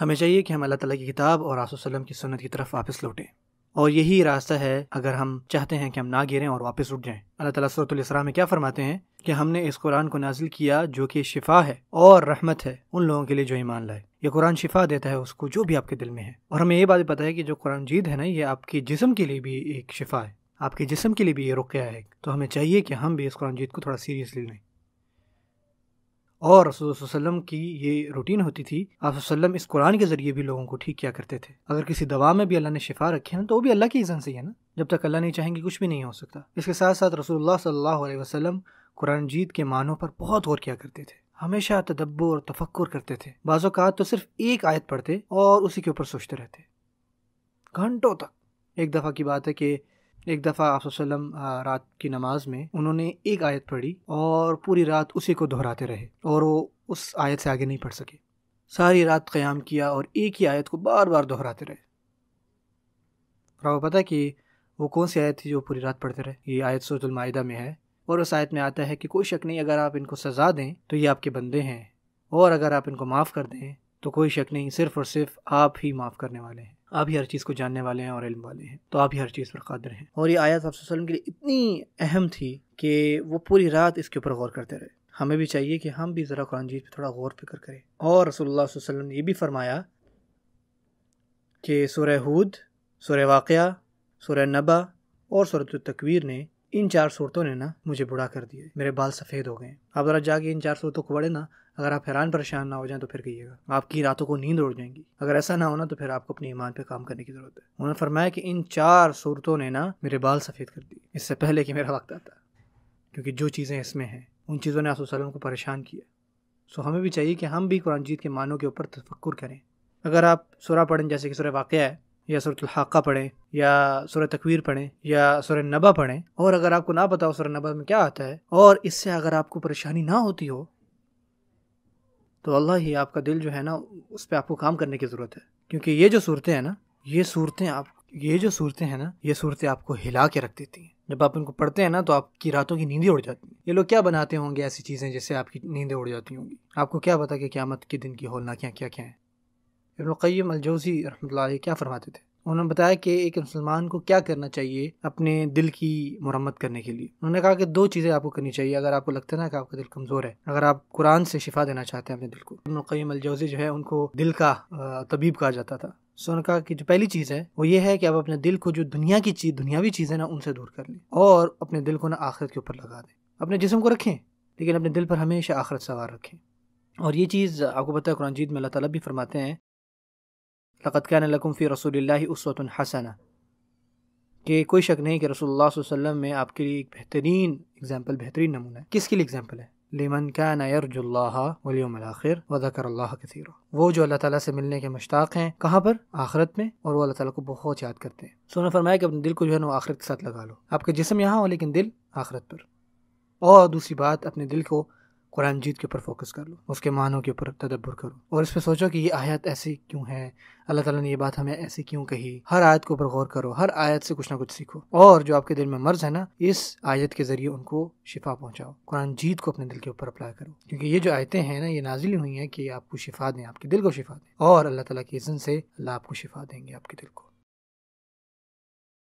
हमें चाहिए कि हम अल्लाह ताला की किताब और आसम की सुन्नत की तरफ वापस लौटें और यही रास्ता है अगर हम चाहते हैं कि हम ना गिरें और वापस उठ जाएं अल्लाह ताला सूरतुलसरा में क्या फरमाते हैं कि हमने इस कुरान को नाजिल किया जो कि शिफा है और रहमत है उन लोगों के लिए जो ईमान लाए ये कुरान शिफा देता है उसको जो भी आपके दिल में है और हमें ये बात पता है कि जो कुरान जीद है ना ये आपके जिसम के लिए भी एक शिफा है आपके जिसम के लिए भी ये रुकया है तो हमें चाहिए कि हम भी इस कुरान जीत को थोड़ा सीरियसली लें और रसोलम की ये रूटीन होती थी आप इस कुरान के ज़रिए भी लोगों को ठीक किया करते थे अगर किसी दवा में भी अल्लाह ने शिफा रखी है ना तो वो भी अल्लाह की इज़न से ही है ना जब तक अल्लाह नहीं चाहेंगे कुछ भी नहीं हो सकता इसके साथ साथ रसोल्ला सल्लल्लाहु वसलम कुरान जीत के मानों पर बहुत गौर किया करते थे हमेशा तदब्बर और तफक्र करते थे बाज़ात तो सिर्फ एक आयत पढ़ते और उसी के ऊपर सोचते रहते घंटों तक एक दफ़ा की बात है कि एक दफ़ा आप रात की नमाज में उन्होंने एक आयत पढ़ी और पूरी रात उसी को दोहराते रहे और वो उस आयत से आगे नहीं पढ़ सके सारी रात क़याम किया और एक ही आयत को बार बार दोहराते रहे और आपको पता कि वो कौन सी आयत थी जो पूरी रात पढ़ते रहे ये आयत सूरतमायदा में है और उस आयत में आता है कि कोई शक नहीं अगर आप इनको सज़ा दें तो ये आपके बंदे हैं और अगर आप इनको माफ़ कर दें तो कोई शक नहीं सिर्फ और सिर्फ आप ही माफ़ करने वाले हैं आप ही हर चीज़ को जानने वाले हैं और इल्म वाले हैं तो आप ही हर चीज़ पर कादर हैं और ये आयत आप के लिए इतनी अहम थी कि वो पूरी रात इसके ऊपर गौर करते रहे हमें भी चाहिए कि हम भी ज़रा कुरान जीत पर थोड़ा गौर फिक्र करें और रसोल्ला वसलम ने यह भी फरमाया कि सुरह हूद सुरह वाक़ सुरह नबा और सूरत तकवीर ने इन चार सूरतों ने ना मुझे बुरा कर दिया मेरे बाल सफ़ेद हो गए आप ज़रा जाके इन चार सूरतों को पढ़े ना अगर आप हैरान परेशान ना हो जाएं तो फिर कहिएगा आपकी रातों को नींद उड़ जाएंगी अगर ऐसा ना होना तो फिर आपको अपने ईमान पे काम करने की ज़रूरत है उन्होंने फरमाया कि इन चार सूरतों ने ना मेरे बाल सफ़ेद कर दिए इससे पहले कि मेरा वक्त आता क्योंकि जो चीज़ें इसमें हैं उन चीज़ों ने आसू को परेशान किया सो हमें भी चाहिए कि हम भी कुरान जीत के मानों के ऊपर तफक्र करें अगर आप सुरा पढ़ें जैसे कि सुरह वाक़ है या हाका पढ़ें या सुर तकवीर पढ़ें या सुर नबा पढ़ें और अगर आपको ना पता हो सुर नबा में क्या आता है और इससे अगर आपको परेशानी ना होती हो तो अल्लाह ही आपका दिल जो है ना उस पर आपको काम करने की ज़रूरत है क्योंकि ये जो सूरतें हैं ना ये सूरतें आप ये जो सूरतें हैं ना ये सूरतें आपको हिला के रख देती हैं जब आप इनको पढ़ते हैं ना तो आपकी रातों की नींदें उड़ जाती हैं ये लोग क्या बनाते होंगे ऐसी चीज़ें जिससे आपकी नींदें उड़ जाती होंगी आपको क्या पता कि क्यामत के दिन की होलना क्या क्या क्या है इब्नकम अलजौसी रहमत क्या फरमाते थे उन्होंने बताया कि एक मुसलमान को क्या करना चाहिए अपने दिल की मरम्मत करने के लिए उन्होंने कहा कि दो चीज़ें आपको करनी चाहिए अगर आपको लगता है ना कि आपका दिल कमज़ोर है अगर आप कुरान से शिफा देना चाहते हैं अपने दिल को इब्नकम अलजौसी जो है उनको दिल का तबीब कहा जाता था सो उन्होंने कहा कि जो पहली चीज़ है वो ये है कि आप अपने दिल को जो दुनिया की चीज़ दुनियावी चीज़ें ना उनसे दूर कर लें और अपने दिल को ना आखिरत के ऊपर लगा दें अपने जिसम को रखें लेकिन अपने दिल पर हमेशा आखिरत सवार रखें और ये चीज़ आपको पता है कुरान जीत में अल्लाह ताला भी फरमाते हैं लक़द कान लकुम फ़ी रसूल उसवत हसना कि कोई शक नहीं कि रसोल्ला वसम में आपके लिए एक बेहतरीन एग्जाम्पल बेहतरीन नमूना है किसके लिए एग्जाम्पल है लेमन का नयरजुल्लाखिर वज़कर अल्लाह कसीर वो जो अल्लाह ताला से मिलने के मश्ताक हैं कहाँ पर आखरत में और वो अल्लाह ताला को बहुत याद करते हैं सोना फरमाया कि अपने दिल को जो है ना आखरत के साथ लगा लो आपका जिसम यहाँ हो लेकिन दिल आखरत पर और दूसरी बात अपने दिल को कुरान जीत के ऊपर फोकस कर लो उसके मानों के ऊपर तदब्बर करो और इस पर सोचो कि ये आयत ऐसी क्यों है अल्लाह ताला ने ये बात हमें ऐसी क्यों कही हर आयत के ऊपर गौर करो हर आयत से कुछ ना कुछ सीखो और जो आपके दिल में मर्ज है ना इस आयत के जरिए उनको शिफा पहुंचाओ कुरान जीत को अपने दिल के ऊपर अप्लाई करो क्योंकि ये जो आयतें हैं ना ये नाजिल हुई हैं कि आपको शिफा दें आपके दिल को शिफा दें और अल्लाह तला की इज्जत से अल्लाह आपको शिफा देंगे आपके दिल को